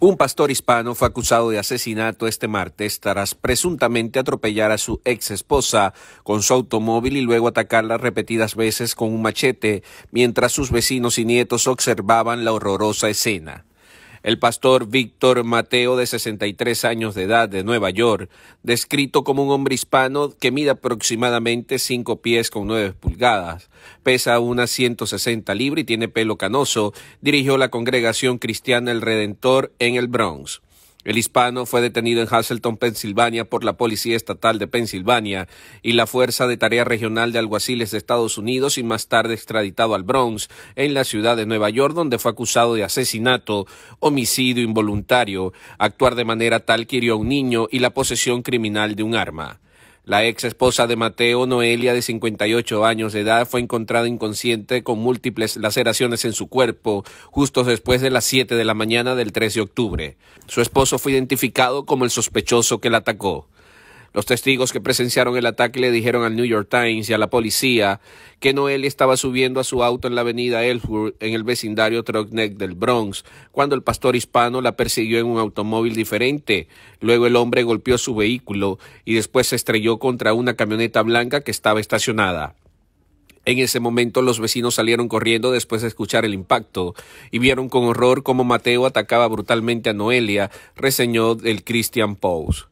Un pastor hispano fue acusado de asesinato este martes tras presuntamente atropellar a su ex esposa con su automóvil y luego atacarla repetidas veces con un machete mientras sus vecinos y nietos observaban la horrorosa escena. El pastor Víctor Mateo, de 63 años de edad, de Nueva York, descrito como un hombre hispano que mide aproximadamente 5 pies con 9 pulgadas, pesa unas 160 libras y tiene pelo canoso, dirigió la congregación cristiana El Redentor en el Bronx. El hispano fue detenido en Hazleton, Pensilvania, por la Policía Estatal de Pensilvania y la Fuerza de Tarea Regional de Alguaciles de Estados Unidos y más tarde extraditado al Bronx, en la ciudad de Nueva York, donde fue acusado de asesinato, homicidio involuntario, actuar de manera tal que hirió a un niño y la posesión criminal de un arma. La ex esposa de Mateo, Noelia, de 58 años de edad, fue encontrada inconsciente con múltiples laceraciones en su cuerpo justo después de las 7 de la mañana del 3 de octubre. Su esposo fue identificado como el sospechoso que la atacó. Los testigos que presenciaron el ataque le dijeron al New York Times y a la policía que Noelia estaba subiendo a su auto en la avenida Elwood, en el vecindario Trockneck del Bronx cuando el pastor hispano la persiguió en un automóvil diferente. Luego el hombre golpeó su vehículo y después se estrelló contra una camioneta blanca que estaba estacionada. En ese momento los vecinos salieron corriendo después de escuchar el impacto y vieron con horror cómo Mateo atacaba brutalmente a Noelia, reseñó el Christian Post.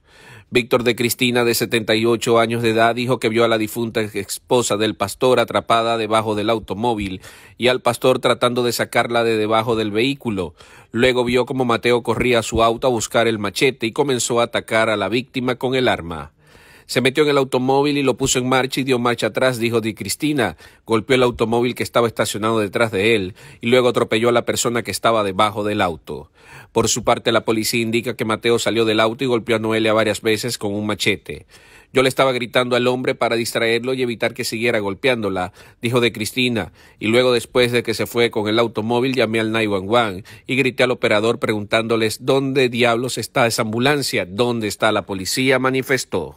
Víctor de Cristina, de 78 años de edad, dijo que vio a la difunta esposa del pastor atrapada debajo del automóvil y al pastor tratando de sacarla de debajo del vehículo. Luego vio como Mateo corría a su auto a buscar el machete y comenzó a atacar a la víctima con el arma. Se metió en el automóvil y lo puso en marcha y dio marcha atrás, dijo de Cristina. Golpeó el automóvil que estaba estacionado detrás de él y luego atropelló a la persona que estaba debajo del auto. Por su parte, la policía indica que Mateo salió del auto y golpeó a Noelia varias veces con un machete. Yo le estaba gritando al hombre para distraerlo y evitar que siguiera golpeándola, dijo de Cristina, y luego después de que se fue con el automóvil llamé al 911 y grité al operador preguntándoles dónde diablos está esa ambulancia, dónde está la policía, manifestó.